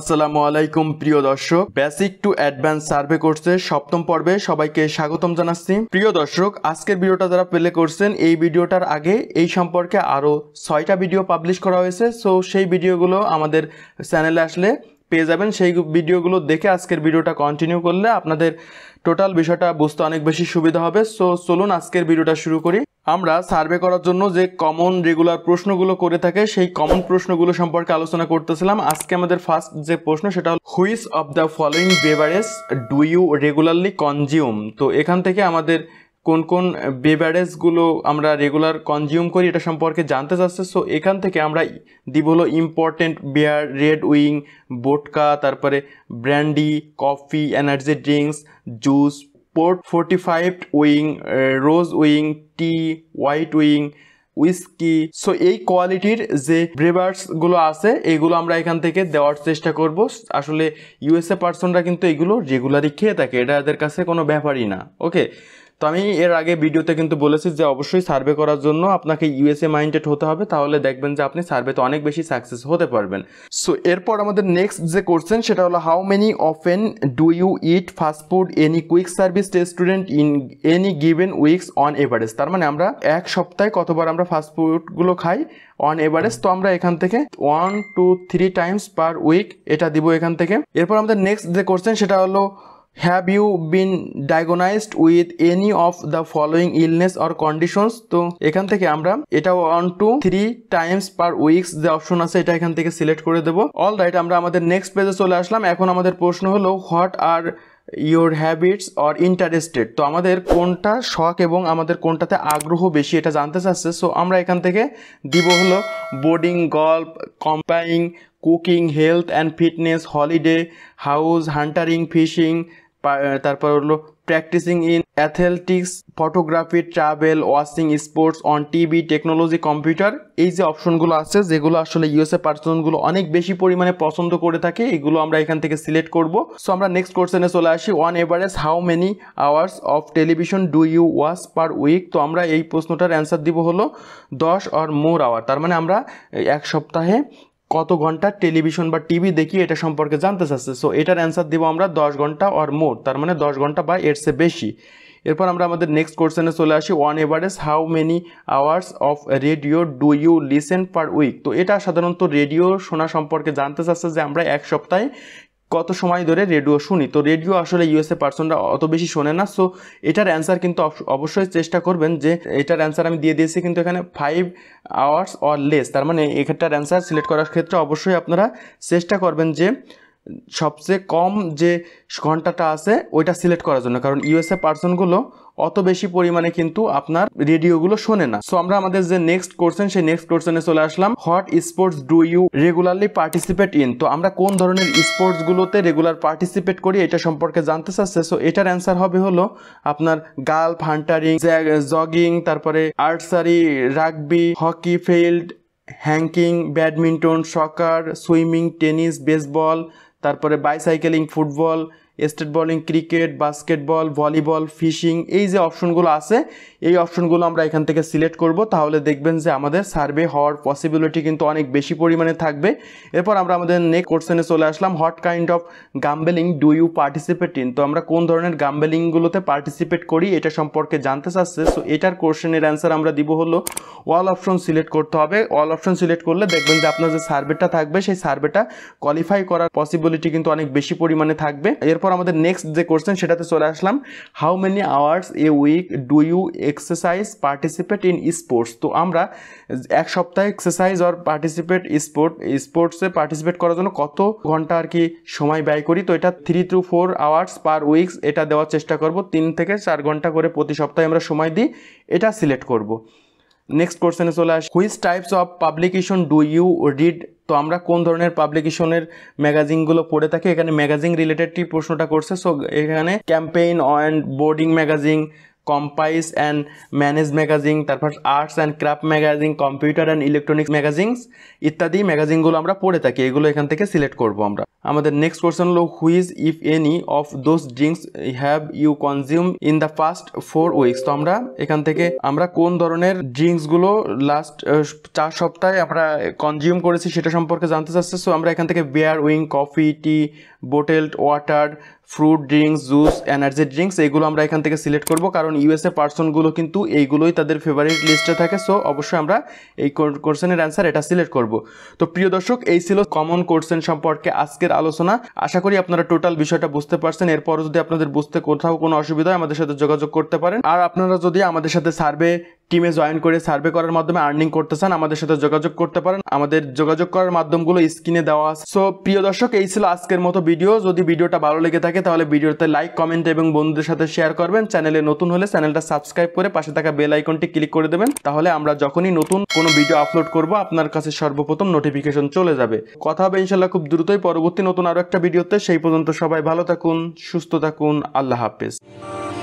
আসসালামু আলাইকুম প্রিয় দর্শক বেসিক টু অ্যাডভান্স সার্ভে কোর্সের সপ্তম পর্বে সবাইকে স্বাগতম জানাচ্ছি প্রিয় দর্শক আজকের ভিডিওটা যারা প্লে করছেন এই ভিডিওটার আগে এই সম্পর্কে আরও ছয়টা ভিডিও পাবলিশ করা হয়েছে সো সেই ভিডিওগুলো আমাদের চ্যানেলে আসলে পেয়ে যাবেন সেই ভিডিওগুলো দেখে আজকের ভিডিওটা কন্টিনিউ করলে আপনাদের টোটাল বিষয়টা বুঝতে অনেক বেশি সুবিধা হবে সো চলুন আজকের ভিডিওটা শুরু করি আমরা সার্ভে করার জন্য যে কমন রেগুলার প্রশ্নগুলো করে থাকে সেই কমন প্রশ্নগুলো সম্পর্কে আলোচনা করতেছিলাম আজকে আমাদের ফার্স্ট যে প্রশ্ন সেটা হলো which of the following beverage do you regularly consume তো এখান থেকে আমাদের কোন কোন বেভারেজগুলো আমরা রেগুলার কনজিউম করি এটা সম্পর্কে জানতে চাচ্ছে সো এখান থেকে আমরা দিব হলো important beer red wine vodka তারপরে brandy coffee energy drinks juice port fortified wine rose wine tea white wine whisky so এই কোয়ালিটির যে ব্রেভার্সগুলো আছে এগুলো আমরা এখান থেকে দেওয়ার চেষ্টা করব আসলে ইউএসএ পার্সনরা কিন্তু এগুলো রেগুলারই খেয়ে থাকে এটা এদের কাছে কোনো ব্যাপারই না ওকে তো আমি এর আগে ভিডিওতে কিন্তু বলেছি যে অবশ্যই সার্ভে করার জন্য আপনাকে ইউএসএ মাইন্ডেড হতে হবে তাহলে দেখবেন যে আপনি সার্ভেতে অনেক বেশি সাকসেস হতে পারবেন সো এরপর আমাদের নেক্সট যে কোয়েশ্চেন সেটা হলো how many often do you eat fast food any quick service restaurant in any given weeks on average তার মানে আমরা এক সপ্তাহে কতবার আমরা ফাস্ট ফুডগুলো খাই অন এভারেজ তো আমরা এখান থেকে one two three times per week এটা দিব এখান থেকে এরপর আমাদের নেক্সট যে কোশ্চেন সেটা হলো have you been diagnosed with any of the following illness or conditions তো এখান থেকে আমরা এটা one two three times per weeks যে অপশন আছে এটা এখান থেকে সিলেক্ট করে দেবো অল রাইট আমরা আমাদের নেক্সট পেজে চলে আসলাম এখন আমাদের প্রশ্ন হলো what are your habits or interested তো আমাদের কোনটা শখ এবং আমাদের কোনটাতে আগ্রহ বেশি এটা জানতে চাচ্ছে সো আমরা এখান থেকে দিব হলো boating golf camping cooking health and fitness holiday house hunting fishing তারপর হলো practising in athletics photography travel watching sports on TV technology computer এই যে অপশনগুলো আছে যেগুলো আসলে ইউএসএ পার্সনগুলো অনেক বেশি পরিমাণে পছন্দ করে থাকে এগুলো আমরা এখান থেকে সিলেক্ট করব সো আমরা নেক্সট কোশ্চেনে চলে আসি on average how many hours of television do you watch per week তো আমরা এই প্রশ্নটার অ্যান্সার দিব হলো দশ অর মোর আওয়ার তার মানে আমরা এক সপ্তাহে কত ঘন্টা টেলিভিশন বা টিভি দেখি এটা সম্পর্কে জানতে চাচ্ছে সো এটার অ্যান্সার দিব আমরা দশ ঘন্টা অর মোর তার মানে দশ ঘন্টা বা এর চেয়ে বেশি এরপর আমরা আমাদের নেক্সট কোয়েশনে চলে আসি on average how many hours of radio do you listen per week তো এটা সাধারণত রেডিও শোনা সম্পর্কে জানতে চাচ্ছে যে আমরা এক সপ্তাহে কত সময় ধরে রেডিও শুনি তো রেডিও আসলে ইউএসএ পার্সনরা অত বেশি শোনে না সো এটার অ্যান্সার কিন্তু অবশ্যই চেষ্টা করবেন যে এটার অ্যান্সার আমি দিয়ে দিয়েছি কিন্তু এখানে ফাইভ আওয়ার্স অর লেস তার মানে এখানটার অ্যান্সার সিলেক্ট করার ক্ষেত্রে অবশ্যই আপনারা চেষ্টা করবেন যে সবচেয়ে কম যে ঘন্টাটা আছে ওইটা সিলেক্ট করার জন্য কারণ ইউএসএ পার্সনগুলো অত বেশি পরিমাণে কিন্তু আপনার রেডিওগুলো শোনে না সো আমরা আমাদের যে নেক্সট কোর্সেন সেই নেক্সট কোর্সেনে চলে আসলাম what sports do you regularly participate in তো আমরা কোন ধরনের স্পোর্টসগুলোতে রেগুলার পার্টিসিপেট করি এটা সম্পর্কে জানতে চাচ্ছে সো এটার অ্যান্সার হবে হলো আপনার গার্লফ হান্টারিং জগিং তারপরে আর্টসারি রাগবি হকি ফিল্ড হ্যাঙ্কিং badminton soccer swimming tennis baseball তারপরে bicycling football state bowling cricket basketball volleyball fishing এই যে অপশনগুলো আছে এই অপশনগুলো আমরা এখান থেকে সিলেক্ট করব তাহলে দেখবেন যে আমাদের সার্ভে হওয়ার পসিবিলিটি কিন্তু অনেক বেশি পরিমাণে থাকবে এরপর আমরা আমাদের নেক্সট কোশ্চেনে চলে আসলাম what kind of gambling do you participate in তো আমরা কোন ধরনের গাম্বেলিংগুলোতে পার্টিসিপেট করি এটা সম্পর্কে জানতে চাচ্ছে সো এটার কোশ্চেনের অ্যান্সার আমরা দিব হলো অল অপশন সিলেক্ট করতে হবে অল অপশন সিলেক্ট করলে দেখবেন যে আপনার যে সার্ভেটা থাকবে সেই সার্ভেটা কোয়ালিফাই করার পসিবিলিটি কিন্তু অনেক বেশি পরিমাণে থাকবে এরপর আমাদের নেক্সট যে কোশ্চেন সেটাতে চলে আসলাম how many hours a week do you exercise participate in sports তো আমরা এক সপ্তাহে এক্সারসাইজ অর পার্টিসিপেট স্পোর্ট স্পোর্টসে পার্টিসিপেট করার জন্য কত ঘন্টা আর কি সময় ব্যয় করি তো এটা three two four hours per weeks এটা দেওয়ার চেষ্টা করব তিন থেকে চার ঘন্টা করে প্রতি সপ্তাহে আমরা সময় দিই এটা সিলেক্ট করব নেক্সট কোশ্চেনে চলে আস which types of publication do you read তো আমরা কোন ধরনের পাবলিকেশনের ম্যাগাজিনগুলো পড়ে থাকি এখানে ম্যাগাজিন রিলেটেডটি প্রশ্নটা করছে সো এখানে camping and boating magazine comics and manga magazine তারপর arts and craft magazine computer and electronics magazines ইত্যাদি ম্যাগাজিনগুলো আমরা পড়ে থাকি এগুলো এখান থেকে সিলেক্ট করব আমরা আমাদের নেক্সট কোয়েশন হলো which if any of those drinks have you consume in the first four weeks তো আমরা এখান থেকে আমরা কোন ধরনের ড্রিঙ্কসগুলো লাস্ট চার সপ্তাহে আমরা কনজিউম করেছি সেটা সম্পর্কে জানতে চাচ্ছি সো আমরা এখান থেকে beer wine coffee tea bottled water fruit drinks juice energy drinks এগুলো আমরা এখান থেকে সিলেক্ট করব কারণ ইউএসএ পার্সনগুলো কিন্তু এইগুলোই তাদের ফেভারিট লিস্টে থাকে সো অবশ্যই আমরা এই কোশ্চেনের অ্যান্সার এটা সিলেক্ট করব তো প্রিয় দর্শক এই ছিল কমন কোর্সেন সম্পর্কে আজকের আলোচনা আশা করি আপনারা টোটাল বিষয়টা বুঝতে পারছেন এরপরও যদি আপনাদের বুঝতে কোথাও কোনো অসুবিধা আমাদের সাথে যোগাযোগ করতে পারেন আর আপনারা যদি আমাদের সাথে সার্ভে টিমে জয়েন করে সার্ভে করার মাধ্যমে আর্নিং করতে চান আমাদের সাথে যোগাযোগ করতে পারেন আমাদের যোগাযোগ করার মাধ্যমগুলো স্ক্রিনে দেওয়া আছে সো প্রিয় দর্শক এই ছিল আজকের মতো ভিডিও যদি ভিডিওটা ভালো লেগে থাকে তাহলে ভিডিওতে লাইক কমেন্ট এবং বন্ধুদের সাথে শেয়ার করবেন চ্যানেলে নতুন হলে চ্যানেলটা সাবস্ক্রাইব করে পাশে থাকা বেল আইকনটি ক্লিক করে দেবেন তাহলে আমরা যখনই নতুন কোনো ভিডিও আপলোড করব আপনার কাছে সর্বপ্রথম নোটিফিকেশন চলে যাবে কথা হবে ইনশাল্লাহ খুব দ্রুতই পরবর্তী নতুন আরও একটা ভিডিওতে সেই পর্যন্ত সবাই ভালো থাকুন সুস্থ থাকুন আল্লাহ হাফেজ